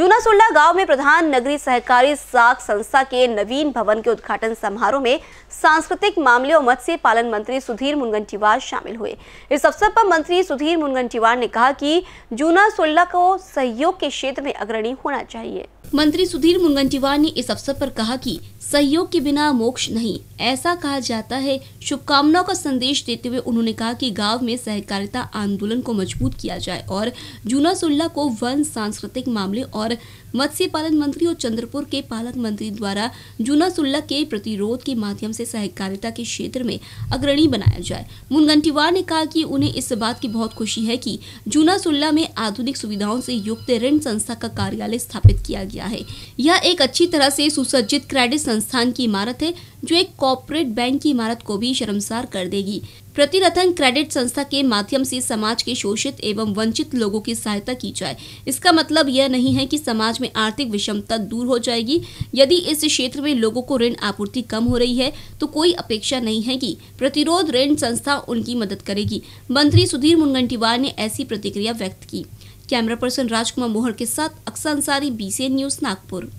जूनासुल्ला गांव में प्रधान नगरी सहकारी साख संस्था के नवीन भवन के उद्घाटन समारोह में सांस्कृतिक मामले और मत्स्य पालन मंत्री सुधीर मुनगंटीवार शामिल हुए इस अवसर पर मंत्री सुधीर मुनगंटीवार ने कहा कि जूनासुल्ला को सहयोग के क्षेत्र में अग्रणी होना चाहिए मंत्री सुधीर मुनगंटीवार ने इस अवसर पर कहा कि सहयोग के बिना मोक्ष नहीं ऐसा कहा जाता है शुभकामनाओं का संदेश देते हुए उन्होंने कहा कि गांव में सहकारिता आंदोलन को मजबूत किया जाए और जूना सुल्ला को वन सांस्कृतिक मामले और मत्स्य पालन मंत्री और चंद्रपुर के पालक मंत्री द्वारा जूना सुल्ला के प्रतिरोध के माध्यम से सहकारिता के क्षेत्र में अग्रणी बनाया जाए मुनगंटीवार ने कहा कि उन्हें इस बात की बहुत खुशी है कि जूना सुल्ला में आधुनिक सुविधाओं से युक्त ऋण संस्था का कार्यालय स्थापित किया गया किया है यह एक अच्छी तरह से सुसज्जित क्रेडिट संस्थान की इमारत है जो एक कॉरपोरेट बैंक की इमारत को भी शर्मसार कर देगी प्रतिरथन क्रेडिट संस्था के माध्यम से समाज के शोषित एवं वंचित लोगों की सहायता की जाए इसका मतलब यह नहीं है कि समाज में आर्थिक विषमता दूर हो जाएगी यदि इस क्षेत्र में लोगों को ऋण आपूर्ति कम हो रही है तो कोई अपेक्षा नहीं है कि प्रतिरोध ऋण संस्था उनकी मदद करेगी मंत्री सुधीर मुनगंटीवार ने ऐसी प्रतिक्रिया व्यक्त की कैमरा पर्सन राजकुमार मोहर के साथ अक्सर अंसारी बीसीएन न्यूज नागपुर